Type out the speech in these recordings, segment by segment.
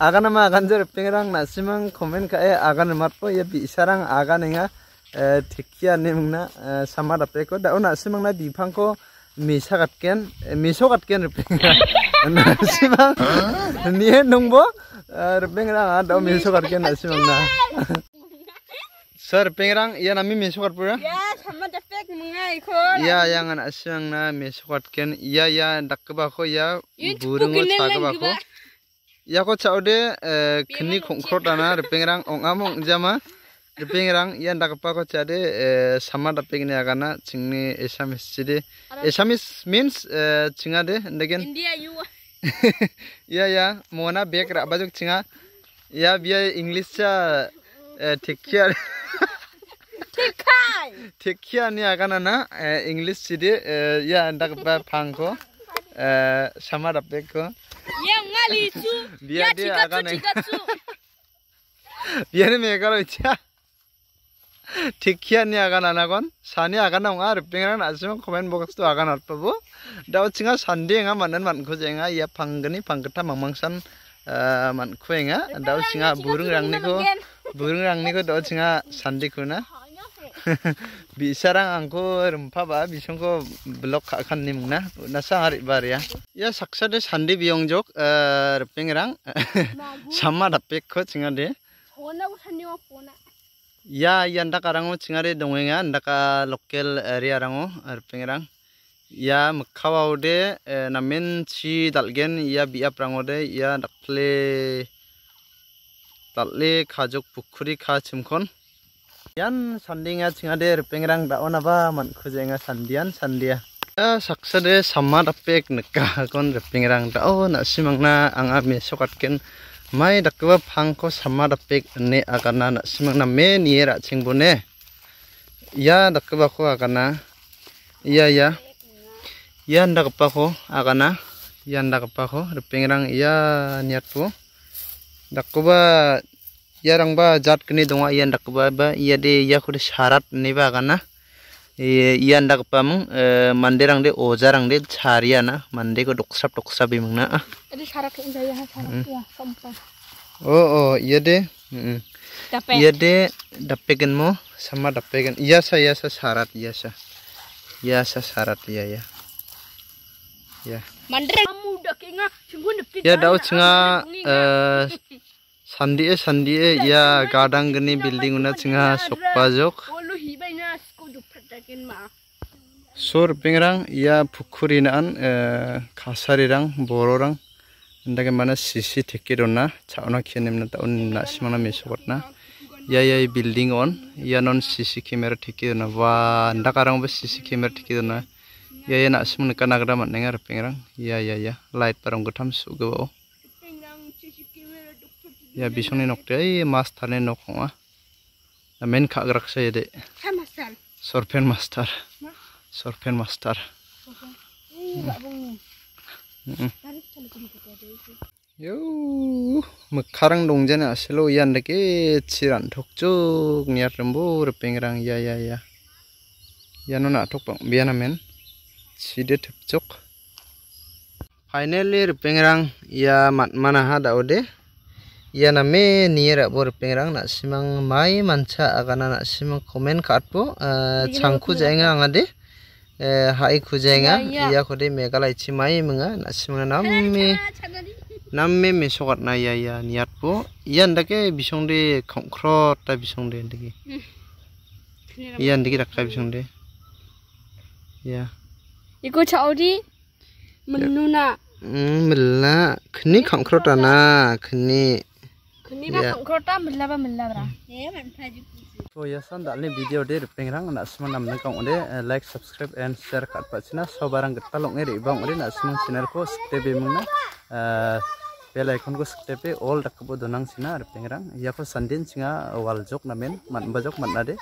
Aga nama agan jer nasi na komen ka e agan marpo po ye bi sarang agan inga e, thikia nemna e, samar ape ko da ona simang na di ko misa katken e, miso katken pengrang na simang nie nungbo pengrang ada miso katken na simang na Sir, pengrang, iya nami mesukat pura? Ya? ya, sama dapek munga iko Ya, yang anak siang na mesukat ken, iya ya dak bako ya burung tak bako ya yako chaude eh, khini khongkhro rang, ong oh, among jama iya, ndak apa kok cak ode eh, sama dapeng ne agana cingni esamis cide esamis means eh, cinga de ndegen india you ya ya mona bek rak bajuk cinga ya biar english cak tekiar tekiar ni agana na english cide ya ndak apa pangko sama dapek ko yeah licu. Dia dia akan 얘는 얘가로 있자. ঠিকিয়ানি আগান আনাগন সানি আগান নঙা রিপিংরা নাসিম কমেন্ট বক্সটো আগান আটপাবো দাও চিঙা সান্দি এঙা মানেন মানখো জেঙা ইয়া ফাঙ্গনি ফাঙ্গটা মামাংসান মানখো এঙা দাও চিঙা বুরুং রাংনিকো বুরুং রাংনিকো দাও চিঙা সান্দিখো না bisarang angko bisa bisongko blok akan nimna nasa hari bar ya ya saksa deh sandi biong jok eh, reping rang sama dapek ko cinga de ya ya ndak arango deh dongeng dongenga ndaka lokal area eh, rango eh, reping rang ya mekawau de namen si dalgen ya biap rango de ya dakple tatle kajuk bukuri kha yan sandinga chingade pengrang da ona ba man khujenga sandian sandia ya, saksa de sama apek neka kon pengrang da o na ang anga sokat ken. mai dakwa phangko sama apek ne akana na simangna me niera chingbone ya dakwa ko akana ya ya yan dakpa ko agana yan dakpa ko pengrang ya, ya po, ya, dakwa ya yarangba jatkni donga iyan dakba ba syarat ni ba kana iya iyan dakpa mung e, manderang de ojarang de cari ana mande ko doksap doksap bi mung na ade sharat inda ya syarat ya sampah oh oh iya de dapegen iya mo sama dapegen iya sa iya sa syarat iya sa iya sa syarat iya ya ya kamu udah kinga sungguh depi ya daud cinga eh sandie sandie ya gadang gani building una singa sokpa jok sur pingrang ya pukhuri nan eh, khasari rang boro rang ndage mana sisi theki dona chauna khenem na nasi mana na simana me sokot na ya ya iya, building on ya non sisi camera theki dona wa ndaka rang ba sisi camera theki dona ya ya na simana kanagra man nengar pingrang ya ya ya light parang gutham sugabo ya bisong ni nokte ai mas thane nokonga men khagrak se de sorpen master sorpen master yo dong dongjana aselo yan deke chiran thokchuk nyar rembo repengrang ya ya ya yano na thokpang biana men chide thokchuk finally repengrang ya mana ha daode iana me niera bor pengrang na simang mai mancha agana na simang komen katpo eh, changku jenga angade eh, hai jenga iya, iya. iya kode megalai ichi mai menga na simang nami me nam me sokat na ya ya niatpo ian dake bisongde khongkro ta bisongde dake hmm. ian dake rakka bisongde ya ikut chaudi menuna hmm, melna khni kini ta na khni Iya. Iya, so ya sandal ini video deh pengirang nak semua nama kau udah eh, like subscribe and share kat pasina so barang kita loh ngeri bang udah nak semua channel kau stay mana eh, bela ikon kau all tak kau donang sih nara pengirang ya kau sandin sih nga eh, wal jok namen man bajok man ade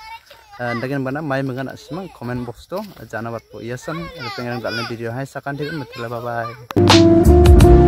dengan mana mai mengen nak semua comment box tuh jangan lupa kau ya sandal pengirang dalam video hai sakan deh bye bye